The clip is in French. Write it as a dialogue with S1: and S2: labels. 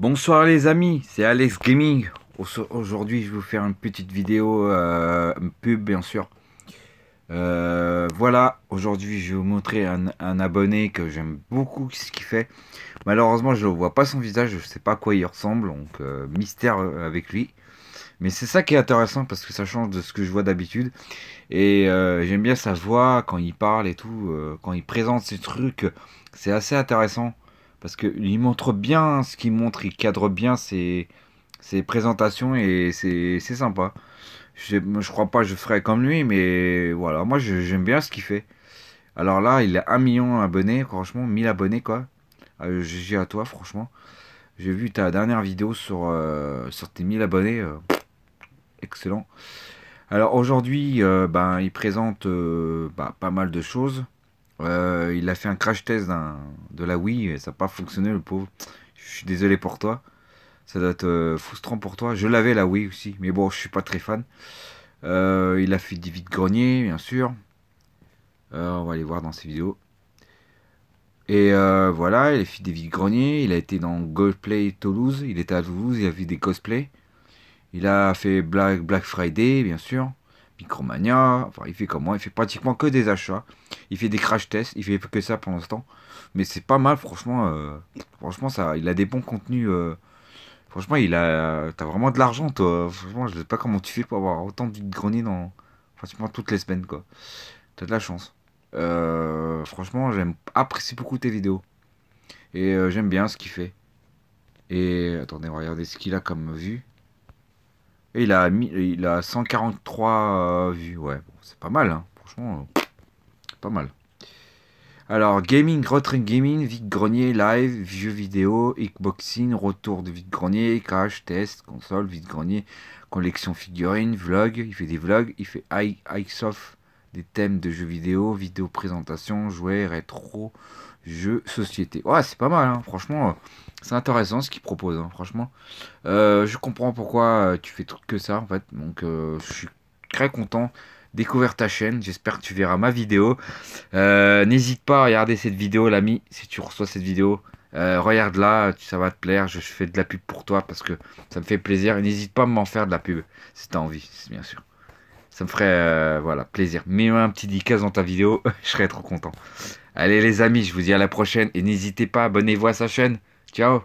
S1: Bonsoir les amis, c'est Alex Gaming. Aujourd'hui, je vais vous faire une petite vidéo euh, pub, bien sûr. Euh, voilà, aujourd'hui, je vais vous montrer un, abonné que j'aime beaucoup ce qu'il fait. Malheureusement, je ne vois pas son visage, je ne sais pas à quoi il ressemble, donc euh, mystère avec lui. Mais c'est ça qui est intéressant parce que ça change de ce que je vois d'habitude. Et j'aime bien sa voix quand il parle et tout, quand il présente ses trucs. C'est assez intéressant parce qu'il montre bien ce qu'il montre, il cadre bien ses, présentations et c'est sympa. Je, je crois pas que je ferais comme lui, mais voilà, moi j'aime bien ce qu'il fait. Alors là, il a 1 million d'abonnés, franchement, 1000 abonnés quoi. GG ah, à toi, franchement. J'ai vu ta dernière vidéo sur, euh, sur tes 1000 abonnés. Euh, excellent. Alors aujourd'hui, euh, ben, il présente ben, pas mal de choses. Euh, il a fait un crash test de la Wii et ça n'a pas fonctionné, le pauvre. Je suis désolé pour toi. Ça doit être euh, frustrant pour toi. Je l'avais la Wii aussi, mais bon, je suis pas très fan. Euh, il a fait des vides greniers, bien sûr. on va aller voir dans ses vidéos. Et voilà, il a fait des vides greniers. Il a été dans Goldplay Toulouse. Il était à Toulouse, il a vu des cosplays. Il a fait Black, Black Friday, bien sûr. Micromania. Enfin, il fait comment Il fait pratiquement que des achats. Il fait des crash tests, il fait que ça pour l'instant. Mais c'est pas mal, franchement. Euh, franchement, ça, il a des bons contenus. Euh. franchement, il a, t'as vraiment de l'argent, toi. Franchement, je sais pas comment tu fais pour avoir autant de grenier dans pratiquement toutes les semaines, quoi. T'as de la chance. Euh, franchement, j'aime, apprécier beaucoup tes vidéos. Et j'aime bien ce qu'il fait. Et attendez, regarder ce qu'il a comme vue. Et il a, il a 143 vues, ouais, c'est pas mal, hein. franchement pas mal. Alors, gaming, retrait gaming, vide grenier, live, jeux vidéo, Xboxing, retour de vide grenier, crash, test, console, vide grenier, collection figurine, vlog, il fait des vlogs, il fait soft des thèmes de jeux vidéo, vidéo présentation, jouets, rétro, jeux, société. Ouais, c'est pas mal, hein. franchement, euh, c'est intéressant ce qu'il propose, hein, franchement. Euh, je comprends pourquoi euh, tu fais tout que ça, en fait, donc je suis très content découvert ta chaîne. J'espère que tu verras ma vidéo. Euh, n'hésite pas à regarder cette vidéo, l'ami, si tu reçois cette vidéo. Euh, regarde-la, ça va te plaire. Je fais de la pub pour toi parce que ça me fait plaisir. n'hésite pas à m'en faire de la pub si tu as envie, bien sûr. Ça me ferait euh, voilà, plaisir. Mets-moi un petit dicas dans ta vidéo, je serais trop content. Allez les amis, je vous dis à la prochaine et n'hésitez pas, abonnez-vous à sa chaîne. Ciao